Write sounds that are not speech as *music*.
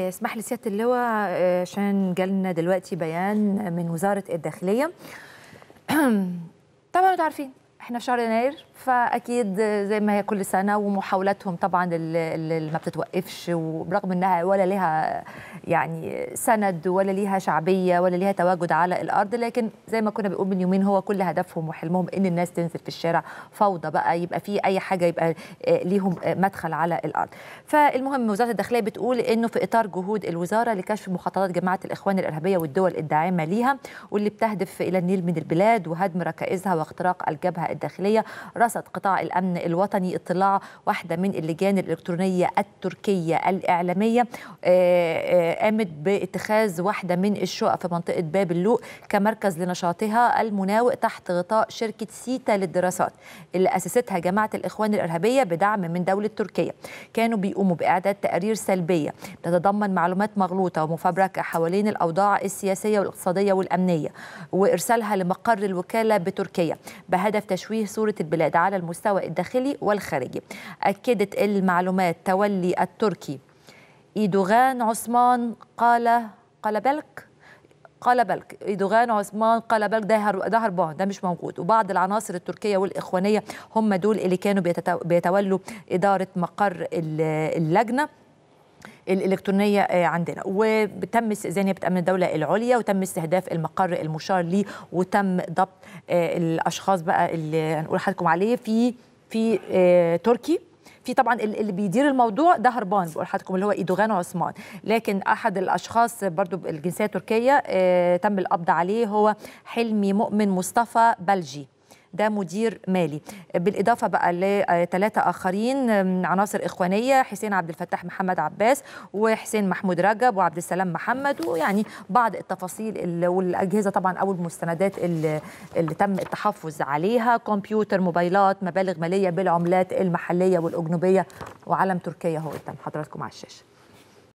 اسمح لي سياده اللواء آه، عشان جالنا دلوقتي بيان من وزاره الداخليه *clears throat* طبعا انتوا عارفين احنا في شهر يناير فاكيد زي ما هي كل سنه ومحاولاتهم طبعا اللي ما بتتوقفش وبرغم انها ولا لها يعني سند ولا ليها شعبيه ولا ليها تواجد على الارض لكن زي ما كنا بنقول من يومين هو كل هدفهم وحلمهم ان الناس تنزل في الشارع فوضى بقى يبقى في اي حاجه يبقى آه، ليهم آه، مدخل على الارض. فالمهم وزاره الداخليه بتقول انه في اطار جهود الوزاره لكشف مخططات جماعه الاخوان الارهابيه والدول الداعمه ليها واللي بتهدف الى النيل من البلاد وهدم ركائزها واختراق الجبهه الداخلية رصد قطاع الأمن الوطني اطلاع واحدة من اللجان الإلكترونية التركية الإعلامية قامت آه، آه، باتخاذ واحدة من الشقق في منطقة باب اللوق كمركز لنشاطها المناوئ تحت غطاء شركة سيتا للدراسات اللي أسستها جماعة الإخوان الإرهابية بدعم من دولة تركيا كانوا بيقوموا بإعداد تقارير سلبية تتضمن معلومات مغلوطة ومفبركة حوالين الأوضاع السياسية والاقتصادية والأمنية وإرسالها لمقر الوكالة بتركيا بهدف تشويه صورة البلاد على المستوى الداخلي والخارجي أكدت المعلومات تولي التركي إيدوغان عثمان قال قال بلك قال بلك ايدوغان عثمان قال بلك ده ده هربان ده مش موجود وبعض العناصر التركيه والاخوانيه هم دول اللي كانوا بيتولوا اداره مقر اللجنه الالكترونيه آه، عندنا وتم استئذان بتامن الدوله العليا وتم استهداف المقر المشار ليه وتم ضبط آه، الاشخاص بقى اللي هنقول لحضرتكم عليه في في آه، تركي في طبعا اللي بيدير الموضوع ده هربان بقول لحضرتكم اللي هو ايدوغان عثمان لكن احد الاشخاص برضو الجنسيه التركيه تم القبض عليه هو حلمي مؤمن مصطفى بلجي ده مدير مالي بالاضافه بقى لثلاثه آه، اخرين عناصر اخوانيه حسين عبد الفتاح محمد عباس وحسين محمود رجب وعبد السلام محمد ويعني بعض التفاصيل والاجهزه طبعا او المستندات اللي, اللي تم التحفظ عليها كمبيوتر موبايلات مبالغ ماليه بالعملات المحليه والاجنبيه وعلم تركيا هو قدام حضراتكم على الشاشه